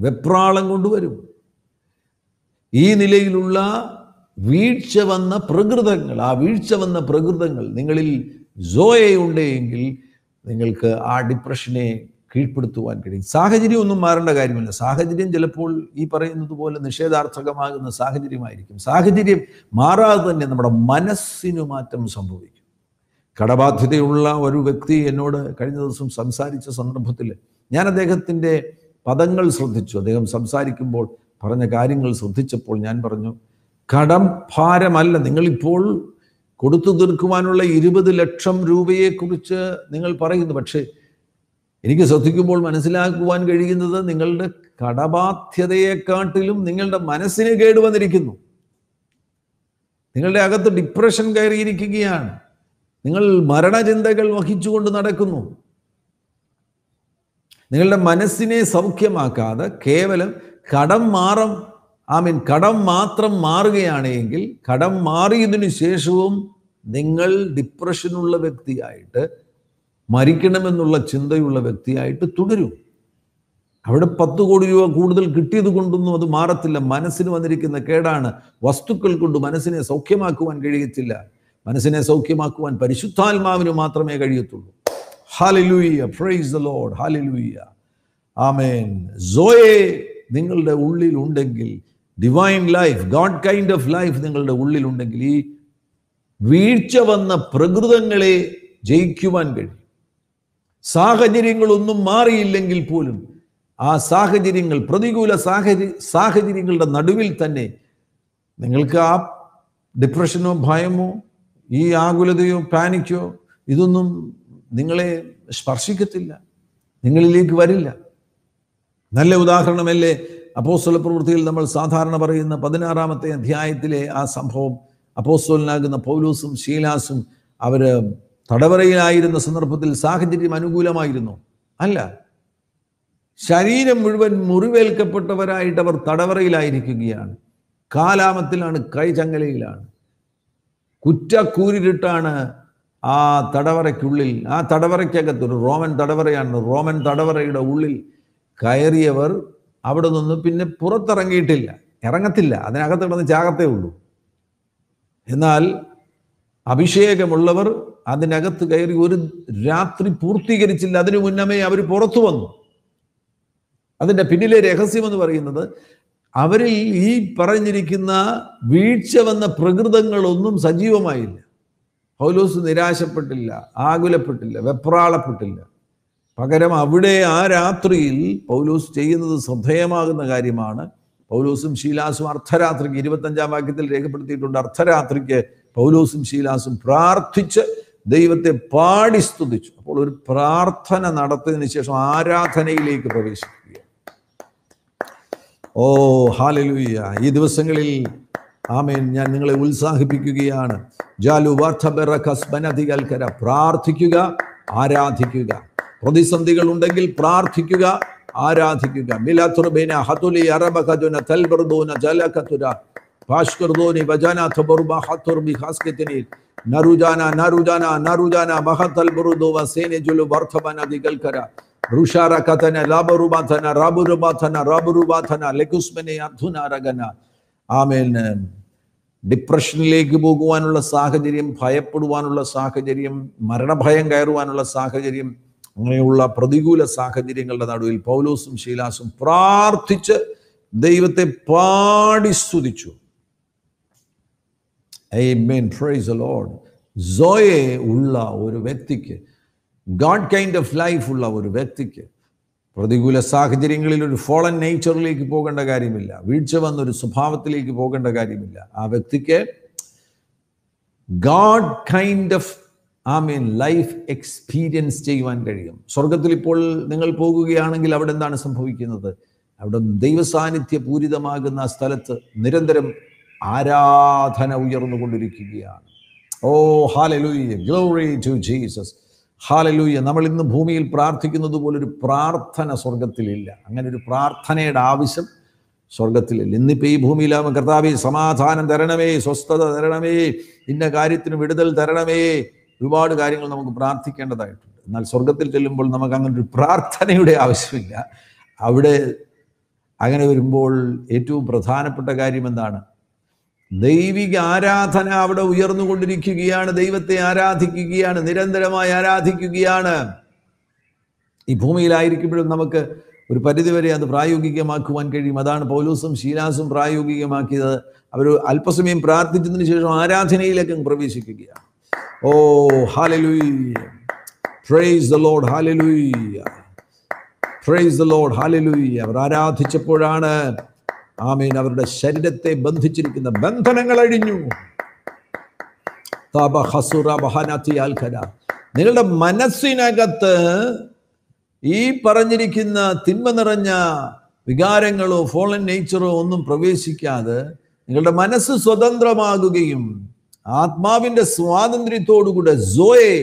വെപ്രാളം കൊണ്ടുവരും ഈ നിലയിലുള്ള വീഴ്ച വന്ന പ്രകൃതങ്ങൾ ആ വീഴ്ച വന്ന പ്രകൃതങ്ങൾ നിങ്ങളിൽ ജോയയുണ്ടെങ്കിൽ നിങ്ങൾക്ക് ആ ഡിപ്രഷനെ കീഴ്പ്പെടുത്തുവാൻ കഴിയും സാഹചര്യം ഒന്നും മാറേണ്ട കാര്യമില്ല സാഹചര്യം ചിലപ്പോൾ ഈ പറയുന്നത് പോലെ നിഷേധാർത്ഥകമാകുന്ന സാഹചര്യമായിരിക്കും സാഹചര്യം മാറാതെ തന്നെ നമ്മുടെ മനസ്സിന് മാറ്റം സംഭവിക്കും കടബാധ്യതയുള്ള ഒരു വ്യക്തി എന്നോട് കഴിഞ്ഞ ദിവസം സംസാരിച്ച സന്ദർഭത്തിൽ ഞാൻ അദ്ദേഹത്തിൻ്റെ പദങ്ങൾ ശ്രദ്ധിച്ചു അദ്ദേഹം സംസാരിക്കുമ്പോൾ പറഞ്ഞ കാര്യങ്ങൾ ശ്രദ്ധിച്ചപ്പോൾ ഞാൻ പറഞ്ഞു കടം ഭാരമല്ല നിങ്ങളിപ്പോൾ കൊടുത്തു തീർക്കുവാനുള്ള ഇരുപത് ലക്ഷം രൂപയെക്കുറിച്ച് നിങ്ങൾ പറയുന്നു പക്ഷേ എനിക്ക് ശ്രദ്ധിക്കുമ്പോൾ മനസ്സിലാക്കുവാൻ കഴിയുന്നത് നിങ്ങളുടെ കടബാധ്യതയെക്കാട്ടിലും നിങ്ങളുടെ മനസ്സിന് കേടുവന്നിരിക്കുന്നു നിങ്ങളുടെ അകത്ത് ഡിപ്രഷൻ കയറിയിരിക്കുകയാണ് നിങ്ങൾ മരണചിന്തകൾ വഹിച്ചുകൊണ്ട് നടക്കുന്നു നിങ്ങളുടെ മനസ്സിനെ സൗഖ്യമാക്കാതെ കേവലം കടം മാറും ഐ മീൻ കടം മാത്രം മാറുകയാണെങ്കിൽ കടം മാറിയതിനു ശേഷവും നിങ്ങൾ ഡിപ്രഷനുള്ള വ്യക്തിയായിട്ട് മരിക്കണമെന്നുള്ള ചിന്തയുള്ള വ്യക്തിയായിട്ട് തുടരും അവിടെ പത്ത് കോടി രൂപ കൂടുതൽ കിട്ടിയത് കൊണ്ടൊന്നും അത് മാറത്തില്ല മനസ്സിന് വന്നിരിക്കുന്ന കേടാണ് വസ്തുക്കൾ കൊണ്ട് മനസ്സിനെ സൗഖ്യമാക്കുവാൻ കഴിയത്തില്ല മനസ്സിനെ സൗഖ്യമാക്കുവാൻ പരിശുദ്ധാത്മാവിന് മാത്രമേ കഴിയത്തുള്ളൂ hallelujah praise the Lord hallelujah ആമേൻ സോയെ നിങ്ങളുടെ ഉള്ളിൽ ഉണ്ടെങ്കിൽ divine life God kind of life നിങ്ങളുടെ ഉള്ളിലുണ്ടെങ്കിൽ ഈ വീഴ്ച വന്ന പ്രകൃതങ്ങളെ ജയിക്കുവാൻ കഴിയും സാഹചര്യങ്ങളൊന്നും മാറിയില്ലെങ്കിൽ പോലും ആ സാഹചര്യങ്ങൾ പ്രതികൂല സാഹചര്യ സാഹചര്യങ്ങളുടെ നടുവിൽ തന്നെ നിങ്ങൾക്ക് ആ ഡിപ്രഷനോ ഭയമോ ഈ ആകുലതയോ പാനിക്കോ ഇതൊന്നും നിങ്ങളെ സ്പർശിക്കത്തില്ല നിങ്ങളിലേക്ക് വരില്ല നല്ല ഉദാഹരണമല്ലേ അപ്പോസ്വല പ്രവൃത്തിയിൽ നമ്മൾ സാധാരണ പറയുന്ന പതിനാറാമത്തെ അധ്യായത്തിലെ ആ സംഭവം അപ്പോസ്വലനാകുന്ന പൗലൂസും ശീലാസും അവർ തടവറയിലായിരുന്ന സന്ദർഭത്തിൽ സാഹചര്യം അനുകൂലമായിരുന്നു അല്ല ശരീരം മുഴുവൻ മുറിവേൽക്കപ്പെട്ടവരായിട്ട് അവർ തടവറയിലായിരിക്കുകയാണ് കാലാമത്തിലാണ് കൈചങ്ങലയിലാണ് കുറ്റക്കൂരിട്ടാണ് ആ തടവറയ്ക്കുള്ളിൽ ആ തടവറയ്ക്കകത്ത് ഒരു റോമൻ തടവറയാണ് റോമൻ തടവറയുടെ ഉള്ളിൽ കയറിയവർ അവിടെ നിന്ന് പിന്നെ പുറത്തിറങ്ങിയിട്ടില്ല ഇറങ്ങത്തില്ല അതിനകത്ത് കിടന്ന് ചാകത്തേ ഉള്ളൂ എന്നാൽ അഭിഷേകമുള്ളവർ അതിനകത്ത് കയറി ഒരു രാത്രി പൂർത്തീകരിച്ചില്ല അതിനു മുന്നമേ അവർ പുറത്തു വന്നു അതിൻ്റെ പിന്നിലെ രഹസ്യം എന്ന് പറയുന്നത് അവരിൽ ഈ പറഞ്ഞിരിക്കുന്ന വീഴ്ച വന്ന പ്രകൃതങ്ങളൊന്നും സജീവമായില്ല പൗലോസ് നിരാശപ്പെട്ടില്ല ആകുലപ്പെട്ടില്ല വെപ്രാളപ്പെട്ടില്ല പകരം അവിടെ ആ രാത്രിയിൽ പൗലോസ് ചെയ്യുന്നത് ശ്രദ്ധേയമാകുന്ന കാര്യമാണ് പൗലോസും ശീലാസും അർദ്ധരാത്രിക്ക് ഇരുപത്തഞ്ചാം വാക്യത്തിൽ രേഖപ്പെടുത്തിയിട്ടുണ്ട് അർദ്ധരാത്രിക്ക് പൗലോസും ശീലാസും പ്രാർത്ഥിച്ച് ദൈവത്തെ പാടി സ്തുതിച്ചു അപ്പോൾ ഒരു പ്രാർത്ഥന നടത്തിയതിനു ശേഷം ആരാധനയിലേക്ക് പ്രവേശിക്കുക ഓ ഹാലലുയ്യ ഈ ദിവസങ്ങളിൽ ആമേൻ ഞാൻ നിങ്ങളെ ഉത്സാഹിപ്പിക്കുകയാണ് ജാലു ബെറ കസ്ബനധികൽക്കര പ്രാർത്ഥിക്കുക ആരാധിക്കുക പ്രതിസ്തന്ദികൾ ഉണ്ടെങ്കിൽ പ്രാർത്ഥിക്കുക ആരാധിക്കുക ബിലാതുർ ബൈന ഹദുലി അറബ കദുന്ന തൽ ബർദൂ നജലകതുദ പാഷ്കർദൂനി ബജന തബറുബഹത്തർ ബി ഖസ്കത്തിന നറുജാന നറുജാന നറുജാന മഹതൽ ബർദൂ വസീനജുൽ ബർത്തബനദികൾ കര രുഷാരകതന ലാബറുബതന റബറുബതന റബറുബതന ലികുസ്മന അദുനാറഗന ആമീൻ ഡിപ്രഷൻ ലേക്ക് പോകുവാനുള്ള സാഹചര്യം ഭയപ്പെടുവാനുള്ള സാഹചര്യം മരണഭയം കയറുവാനുള്ള സാഹചര്യം അങ്ങനെയുള്ള പ്രതികൂല സാഹചര്യങ്ങളുടെ നടുവിൽ പൗലോസും ശീലാസും പ്രാർത്ഥിച്ച് ദൈവത്തെ പാടി സ്തുതിച്ചു ലോഡ് സോയെ ഉള്ള ഒരു വ്യക്തിക്ക് ഗാഡ് കൈൻഡ് ഓഫ് ലൈഫ് ഉള്ള ഒരു വ്യക്തിക്ക് പ്രതികൂല സാഹചര്യങ്ങളിൽ ഒരു ഫോളൻ നേച്ചറിലേക്ക് പോകേണ്ട കാര്യമില്ല വീഴ്ച വന്ന ഒരു സ്വഭാവത്തിലേക്ക് പോകേണ്ട കാര്യമില്ല ആ വ്യക്തിക്ക് ഗാഡ് കൈൻഡ് ഓഫ് ആ മീൻ ലൈഫ് എക്സ്പീരിയൻസ് ചെയ്യുവാൻ കഴിയും സ്വർഗത്തിൽ ഇപ്പോൾ നിങ്ങൾ പോകുകയാണെങ്കിൽ അവിടെ എന്താണ് സംഭവിക്കുന്നത് അവിടെ ദൈവസാന്നിധ്യ പൂരിതമാകുന്ന ആ സ്ഥലത്ത് നിരന്തരം ആരാധന ഉയർന്നുകൊണ്ടിരിക്കുകയാണ് ഓ hallelujah glory to Jesus hallelujah നമ്മൾ ഇന്ന് ഭൂമിയിൽ പ്രാർത്ഥിക്കുന്നത് പോലൊരു പ്രാർത്ഥന സ്വർഗത്തിലില്ല അങ്ങനെ ഒരു പ്രാർത്ഥനയുടെ ആവശ്യം സ്വർഗത്തിലില്ല ഇന്നിപ്പോൾ ഈ ഭൂമിയിലാകുമ്പോൾ കർത്താവെ സമാധാനം തരണമേ സ്വസ്ഥത തരണമേ ഇന്ന കാര്യത്തിന് വിടുതൽ തരണമേ ഒരുപാട് കാര്യങ്ങൾ നമുക്ക് പ്രാർത്ഥിക്കേണ്ടതായിട്ടുണ്ട് എന്നാൽ സ്വർഗത്തിൽ ചെല്ലുമ്പോൾ നമുക്ക് അങ്ങനെ ഒരു പ്രാർത്ഥനയുടെ ആവശ്യമില്ല അവിടെ അങ്ങനെ വരുമ്പോൾ ഏറ്റവും പ്രധാനപ്പെട്ട കാര്യം എന്താണ് ദൈവിക ആരാധന അവിടെ ഉയർന്നുകൊണ്ടിരിക്കുകയാണ് ദൈവത്തെ ആരാധിക്കുകയാണ് നിരന്തരമായി ആരാധിക്കുകയാണ് ഈ ഭൂമിയിലായിരിക്കുമ്പോഴും നമുക്ക് ഒരു പരിധിവരെ അത് പ്രായോഗികമാക്കുവാൻ കഴിയും അതാണ് പൗലൂസും ശീലാസും പ്രായോഗികമാക്കിയത് അവർ അല്പസമയം പ്രാർത്ഥിച്ചതിന് ശേഷം ആരാധനയിലേക്ക് പ്രവേശിക്കുകയാണ് ഓ hallelujah praise the Lord hallelujah the Lord hallelujah അവർ ആരാധിച്ചപ്പോഴാണ് ആമീൻ അവരുടെ ശരീരത്തെ ബന്ധിച്ചിരിക്കുന്ന ബന്ധനങ്ങൾ അഴിഞ്ഞു നിങ്ങളുടെ മനസ്സിനകത്ത് ഈ പറഞ്ഞിരിക്കുന്ന തിന്മ നിറഞ്ഞ വികാരങ്ങളോ ഫോളൻ നേച്ചറോ ഒന്നും പ്രവേശിക്കാതെ നിങ്ങളുടെ മനസ്സ് സ്വതന്ത്രമാകുകയും ആത്മാവിന്റെ സ്വാതന്ത്ര്യത്തോടുകൂടെ സോയെ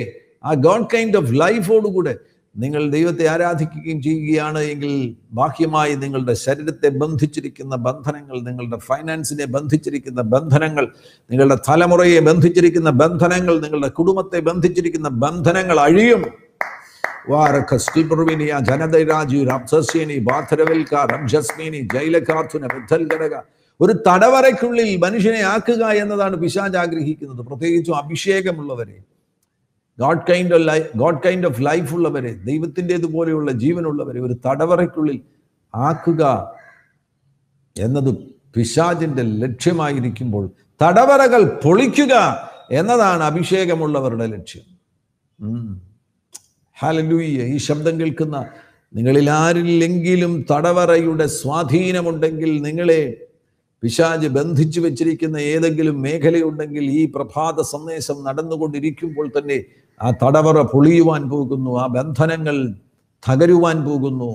ആ ഗോഡ് കൈൻഡ് ഓഫ് ലൈഫോടുകൂടെ നിങ്ങൾ ദൈവത്തെ ആരാധിക്കുകയും ചെയ്യുകയാണ് എങ്കിൽ ബാഹ്യമായി നിങ്ങളുടെ ശരീരത്തെ ബന്ധിച്ചിരിക്കുന്ന ബന്ധനങ്ങൾ നിങ്ങളുടെ ഫൈനാൻസിനെ ബന്ധിച്ചിരിക്കുന്ന ബന്ധനങ്ങൾ നിങ്ങളുടെ തലമുറയെ ബന്ധിച്ചിരിക്കുന്ന ബന്ധനങ്ങൾ നിങ്ങളുടെ കുടുംബത്തെ ബന്ധിച്ചിരിക്കുന്ന ബന്ധനങ്ങൾ അഴിയും വാരക്ക സ്കിൽപ്രവീണിയ ജനതരാജു രാംസസ്യനി ബാധരവൽക്ക റംജസ്മീനി ജൈലക്കാർത്തുന ഒരു തടവറയ്ക്കുള്ളിൽ മനുഷ്യനെ ആക്കുക എന്നതാണ് പിശാജ് ആഗ്രഹിക്കുന്നത് പ്രത്യേകിച്ചും അഭിഷേകമുള്ളവരെ God kind of life God kind of life ഉള്ളവരെ ദൈവത്തിൻ്റെതുപോലെയുള്ള ജീവനുള്ളവരെ ഒരു തടവറയ്ക്കുള്ളിൽ ആക്കുക എന്നത് പിശാജിൻ്റെ ലക്ഷ്യമായിരിക്കുമ്പോൾ തടവറകൾ പൊളിക്കുക എന്നതാണ് അഭിഷേകമുള്ളവരുടെ ലക്ഷ്യം ഹലലൂയ്യ ഈ ശബ്ദം കേൾക്കുന്ന നിങ്ങളിൽ ആരിലെങ്കിലും തടവറയുടെ സ്വാധീനമുണ്ടെങ്കിൽ നിങ്ങളെ പിശാജ് ബന്ധിച്ചു വെച്ചിരിക്കുന്ന ഏതെങ്കിലും മേഖലയുണ്ടെങ്കിൽ ഈ പ്രഭാത സന്ദേശം നടന്നുകൊണ്ടിരിക്കുമ്പോൾ തന്നെ ആ തടവറ പൊളിയുവാൻ പോകുന്നു ആ ബന്ധനങ്ങൾ തകരുവാൻ പോകുന്നു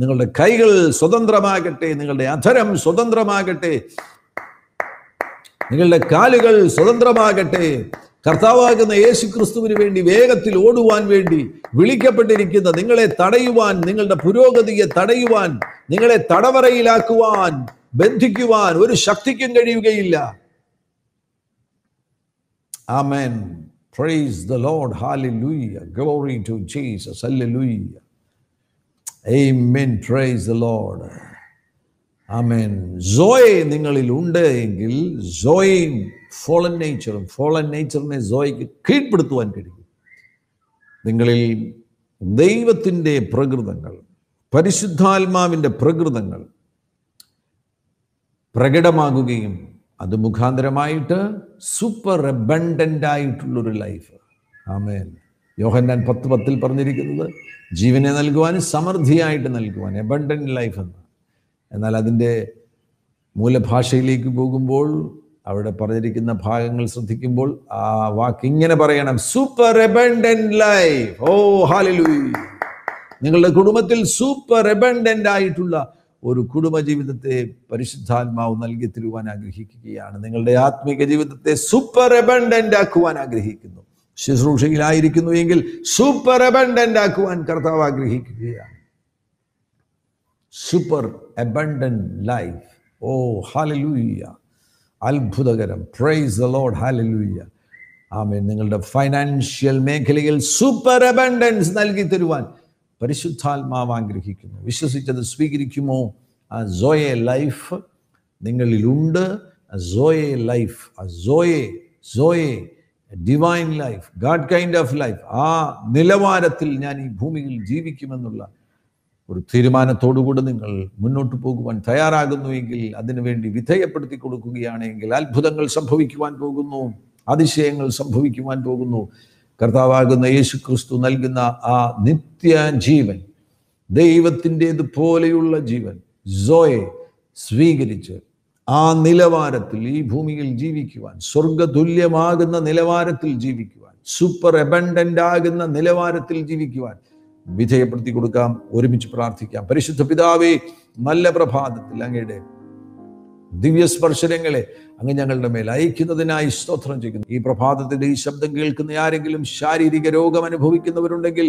നിങ്ങളുടെ കൈകൾ സ്വതന്ത്രമാകട്ടെ നിങ്ങളുടെ അധരം സ്വതന്ത്രമാകട്ടെ നിങ്ങളുടെ കാലുകൾ സ്വതന്ത്രമാകട്ടെ കർത്താവാകുന്ന യേശു ക്രിസ്തുവിന് വേണ്ടി വേഗത്തിൽ ഓടുവാൻ വേണ്ടി വിളിക്കപ്പെട്ടിരിക്കുന്ന നിങ്ങളെ തടയുവാൻ നിങ്ങളുടെ പുരോഗതിയെ തടയുവാൻ നിങ്ങളെ തടവറയിലാക്കുവാൻ ബന്ധിക്കുവാൻ ഒരു ശക്തിക്കും കഴിയുകയില്ല ആമേൻ praise the Lord hallelujah glory to Jesus hallelujah ആമേൻ പ്രൈസ് ദ ലോർഡ് ആമേൻ സോയെ നിങ്ങളിൽ ഉണ്ട് എങ്കിൽ സോയയും ഫോളൻ നേച്ചറും ഫോളൻ നേച്ചറിനെ സോയ്ക്ക് കീഴ്പ്പെടുത്തുവാൻ കഴിയും നിങ്ങളിൽ ദൈവത്തിൻ്റെ പ്രകൃതങ്ങൾ പരിശുദ്ധാത്മാവിൻ്റെ പ്രകൃതങ്ങൾ പ്രകടമാകുകയും അത് മുഖാന്തരമായിട്ട് സൂപ്പർ അബണ്ടൻ്റ് ആയിട്ടുള്ളൊരു ലൈഫ് ആമേൻ യോഹന്നാൻ പത്ത് പത്തിൽ പറഞ്ഞിരിക്കുന്നത് ജീവനെ നൽകുവാൻ സമൃദ്ധിയായിട്ട് നൽകുവാൻ അബണ്ടൻ്റ് ലൈഫ് എന്ന് എന്നാൽ അതിൻ്റെ മൂലഭാഷയിലേക്ക് പോകുമ്പോൾ അവിടെ പറഞ്ഞിരിക്കുന്ന ഭാഗങ്ങൾ ശ്രദ്ധിക്കുമ്പോൾ ആ വാക്ക് ഇങ്ങനെ പറയണം സൂപ്പർ എബൻഡന്റ് ലൈഫ് ഓ ഹാലലു നിങ്ങളുടെ കുടുംബത്തിൽ സൂപ്പർ എബൻഡന്റ് ആയിട്ടുള്ള ഒരു കുടുംബജീവിതത്തെ പരിശുദ്ധാത്മാവ് നൽകി തരുവാൻ ആഗ്രഹിക്കുകയാണ് നിങ്ങളുടെ ആത്മീക ജീവിതത്തെ സൂപ്പർ എബണ്ടൻ്റ് ആക്കുവാൻ ആഗ്രഹിക്കുന്നു ശുശ്രൂഷയിലായിരിക്കുന്നു എങ്കിൽ സൂപ്പർ എബണ്ടൻ്റ് ആക്കുവാൻ കർത്താവ് ആഗ്രഹിക്കുകയാണ് സൂപ്പർ എബണ്ടൻ്റ് ലൈഫ് ഓ ഹാലലൂയ്യ അത്ഭുതകരം പ്രൈസ് ദ ലോഡ് ഹാലലൂയ്യ ആമേ നിങ്ങളുടെ ഫൈനാൻഷ്യൽ മേഖലയിൽ സൂപ്പർ എബണ്ടൻസ് നൽകി തരുവാൻ പരിശുദ്ധാത്മാവ് ആഗ്രഹിക്കുന്നു വിശ്വസിച്ചത് സ്വീകരിക്കുമോ ആ സോയെ ലൈഫ് നിങ്ങളിലുണ്ട് സോയെ ലൈഫ് ആ സോയെ സോയെ divine life God kind of life ആ നിലവാരത്തിൽ ഞാൻ ഈ ഭൂമിയിൽ ജീവിക്കുമെന്നുള്ള ഒരു തീരുമാനത്തോടുകൂടെ നിങ്ങൾ മുന്നോട്ട് പോകുവാൻ എങ്കിൽ അതിനുവേണ്ടി വിധേയപ്പെടുത്തി കൊടുക്കുകയാണെങ്കിൽ അത്ഭുതങ്ങൾ സംഭവിക്കുവാൻ പോകുന്നു അതിശയങ്ങൾ സംഭവിക്കുവാൻ പോകുന്നു കർത്താവാകുന്ന യേശു ക്രിസ്തു നൽകുന്ന ആ നിത്യ ജീവൻ ദൈവത്തിൻ്റേത് പോലെയുള്ള ജീവൻ സോയെ സ്വീകരിച്ച് ആ നിലവാരത്തിൽ ഈ ഭൂമിയിൽ ജീവിക്കുവാൻ സ്വർഗതുല്യമാകുന്ന നിലവാരത്തിൽ ജീവിക്കുവാൻ സൂപ്പർ എബൻഡൻ്റ് ആകുന്ന നിലവാരത്തിൽ ജീവിക്കുവാൻ വിധേയപ്പെടുത്തി കൊടുക്കാം ഒരുമിച്ച് പ്രാർത്ഥിക്കാം പരിശുദ്ധ പിതാവേ നല്ല പ്രഭാതത്തിൽ അങ്ങയുടെ ദിവ്യസ്പർശനങ്ങളെ അങ്ങ് ഞങ്ങളുടെ മേൽ അയക്കുന്നതിനായി സ്തോത്രം ചെയ്യുന്നു ഈ പ്രഭാതത്തിന്റെ ഈ ശബ്ദം കേൾക്കുന്ന ആരെങ്കിലും ശാരീരിക രോഗം അനുഭവിക്കുന്നവരുണ്ടെങ്കിൽ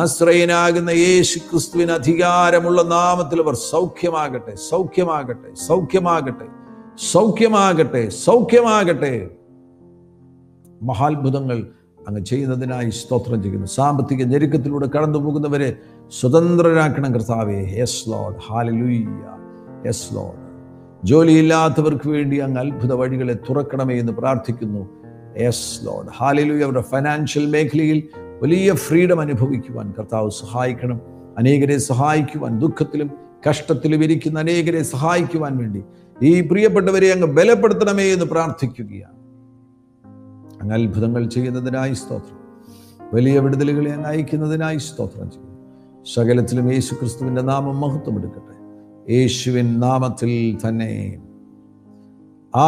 നസ്രയനാകുന്ന യേശു ക്രിസ്തുവിന് അധികാരമുള്ള നാമത്തിൽ അവർ സൗഖ്യമാകട്ടെ സൗഖ്യമാകട്ടെ സൗഖ്യമാകട്ടെ സൗഖ്യമാകട്ടെ സൗഖ്യമാകട്ടെ മഹാത്ഭുതങ്ങൾ അങ്ങ് ചെയ്യുന്നതിനായി സ്തോത്രം ചെയ്യുന്നു സാമ്പത്തിക ഞെരുക്കത്തിലൂടെ കടന്നു പോകുന്നവരെ സ്വതന്ത്രരാക്കണം കർത്താവേ yes Lord hallelujah yes Lord ജോലിയില്ലാത്തവർക്ക് വേണ്ടി അങ്ങ് അത്ഭുത വഴികളെ തുറക്കണമേ എന്ന് പ്രാർത്ഥിക്കുന്നു എസ് ലോഡ് ഹാലിലു അവരുടെ ഫൈനാൻഷ്യൽ മേഖലയിൽ വലിയ ഫ്രീഡം അനുഭവിക്കുവാൻ കർത്താവ് സഹായിക്കണം അനേകരെ സഹായിക്കുവാൻ ദുഃഖത്തിലും കഷ്ടത്തിലും ഇരിക്കുന്ന അനേകരെ സഹായിക്കുവാൻ വേണ്ടി ഈ പ്രിയപ്പെട്ടവരെ അങ്ങ് ബലപ്പെടുത്തണമേ എന്ന് പ്രാർത്ഥിക്കുകയാണ് അങ്ങ് അത്ഭുതങ്ങൾ ചെയ്യുന്നതിനായി സ്തോത്രം വലിയ വിടുതലുകളെ അങ്ങ് അയക്കുന്നതിനായി സ്തോത്രം ചെയ്യുന്നു സകലത്തിലും യേശു ക്രിസ്തുവിൻ്റെ നാമം എടുക്കട്ടെ യേശുവിൻ നാമത്തിൽ തന്നെ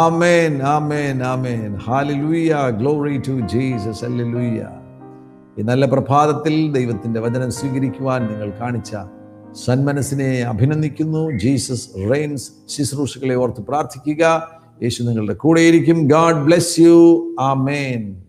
ആമേൻ ആമേൻ ആമേൻ hallelujah glory to Jesus alleluia ഈ നല്ല പ്രഭാതത്തിൽ ദൈവത്തിൻ്റെ വചനം സ്വീകരിക്കുവാൻ നിങ്ങൾ കാണിച്ച സന്മനസ്സിനെ അഭിനന്ദിക്കുന്നു ജീസസ് റെയിൻസ് ശുശ്രൂഷകളെ ഓർത്ത് പ്രാർത്ഥിക്കുക യേശു നിങ്ങളുടെ കൂടെയിരിക്കും ഗാഡ് ബ്ലെസ് യു ആമേൻ